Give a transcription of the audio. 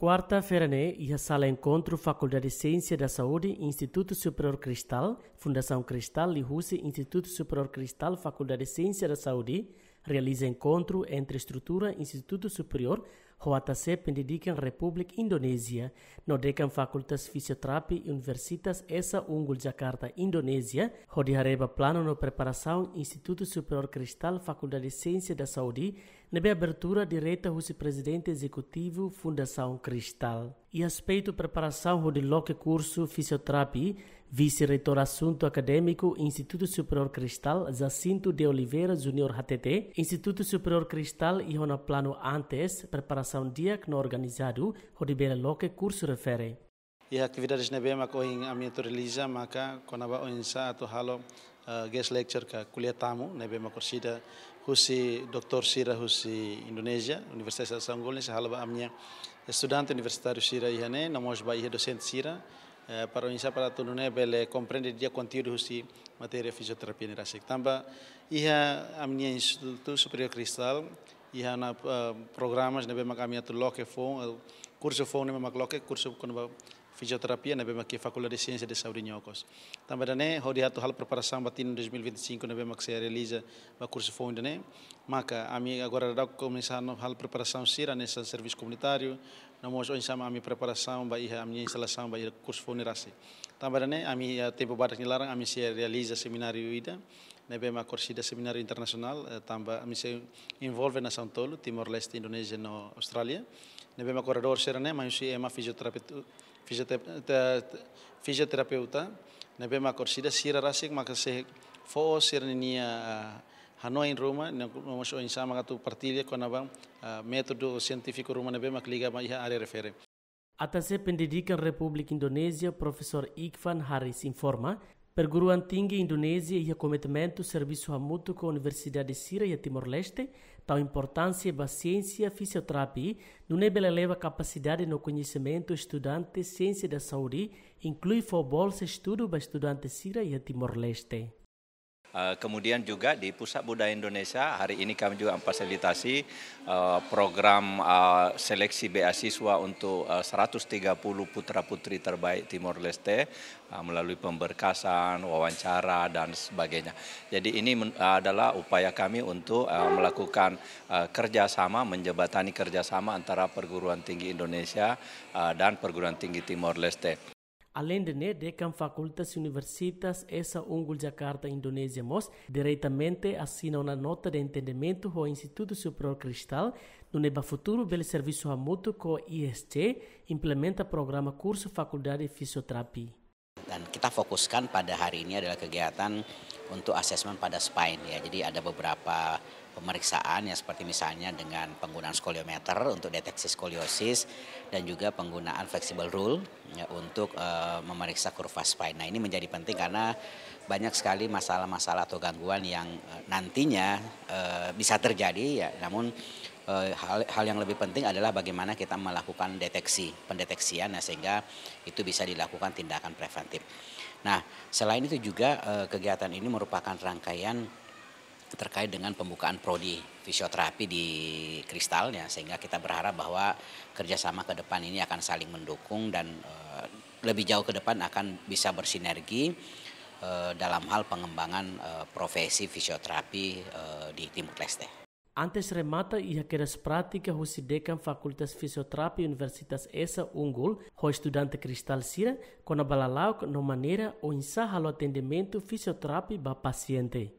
Quarta-feira, né, e a sala encontro Faculdade de Ciência da Saúde, Instituto Superior Cristal, Fundação Cristal e Rússia, Instituto Superior Cristal, Faculdade de Ciência da Saúde, realiza encontro entre estrutura Instituto Superior, hoatase pendidikan Republik Indonesia, nodekan Fakultas Fisioterapi Universitas Esa Unggul Jakarta, Indonesia, ho dihareba plano no preparação Instituto Superior Cristal Faculdade de Ciência da Saudi, nebe abertura direta husi Presidente Executivo Fundação Cristal. E respeito preparação de loque curso Fisioterapia, vice-reitor assunto acadêmico Instituto Superior Cristal Jacinto de Oliveira Júnior HTT, Instituto Superior Cristal e Plano antes preparação dia que não organizado, o loque curso refere. E atividades na BEMA correm a minha religião, maka konaba oinsa atau halo Eh, guest lecture ka kuliah tamu nebe makor sida husi doktor sira husi Indonesia Universitas Sanggol ni sahalaba amnya eh, student Universitas sira ihane namos ba ihe dosen sira para insa para tu bele comprende dia conteúdo husi materi fisioterapia ni rasik tamba iha amnya institutu superior kristal iha na eh, programas nebe makamia tu loke fon kursu fon nebe makloke kursu kono fisioterapia na mesma que Faculdade de Ciência de Saúde Nhocos. Também da né, hori hatu hal preparação batino 2025 na mesma que se realiza o curso fundo né. Maka a mim agora da começar no hal preparação sira nesse serviço comunitário. Nós hoje sama a minha preparação, a minha instalação, o curso fundo funerase. Também né, a minha tempo barak nilarang, a mim se realiza seminário ida. na ma corsida seminário internacional, eh, a mim se envolve na São Tolo, Timor-Leste, Indonésia, na Austrália. Na ma corredor né, mas é uma fisioterapeuta fisioterapeuta, nebe makorsida sira rasik makasih fo sirninia ah, Hanoi Roma, nós ensama gatu partilha com a ah, método científico Roma nebe makliga ma iha are refere. Atase Pendidikan Republik Indonesia, Profesor Ikvan Haris informa, Perguruan tinggi Indonesia e comprometimento serviço a mútuo com a Universidade de Sira e Timor-Leste, tal importância da ciência fisioterapia, não é eleva capacidade no conhecimento estudante ciência da saúde, inclui for bolsa estudo para estudante Sira e Timor-Leste. Eh, kemudian juga di Pusat Budaya Indonesia hari ini kami juga memfasilitasi eh, program eh, seleksi beasiswa untuk 130 putra-putri terbaik Timor Leste melalui pemberkasan, wawancara dan sebagainya. Jadi ini adalah upaya kami untuk melakukan kerjasama, menjebatani kerjasama antara perguruan tinggi Indonesia dan perguruan tinggi Timor Leste. Além de ne de cam facultas universitas essa ungul Jakarta Indonésia mos diretamente assina uma nota de entendimento com o Instituto Superior Cristal no neba futuro bel serviço a mútuo o IST implementa programa curso faculdade fisioterapia. Dan kita fokuskan pada hari ini adalah kegiatan untuk asesmen pada spine ya. Jadi ada beberapa pemeriksaan ya seperti misalnya dengan penggunaan skoliometer untuk deteksi skoliosis dan juga penggunaan flexible rule ya, untuk uh, memeriksa kurva spine. Nah ini menjadi penting karena banyak sekali masalah-masalah atau gangguan yang eh, nantinya uh, bisa terjadi ya. Namun hal, hal yang lebih penting adalah bagaimana kita melakukan deteksi, pendeteksian ya, sehingga itu bisa dilakukan tindakan preventif. Nah, selain itu juga eh, kegiatan ini merupakan rangkaian terkait dengan pembukaan prodi fisioterapi di Kristal ya sehingga kita berharap bahwa kerjasama ke depan ini akan saling mendukung dan eh, lebih jauh ke depan akan bisa bersinergi eh, dalam hal pengembangan profesi fisioterapi di Timur Leste. Antes remata ia keras prática husi dekan facultas fisioterapia Universitas essa Unggul, o estudante Cristal Sira, a balalauk no maneira o insa o atendimento fisioterapi ba paciente.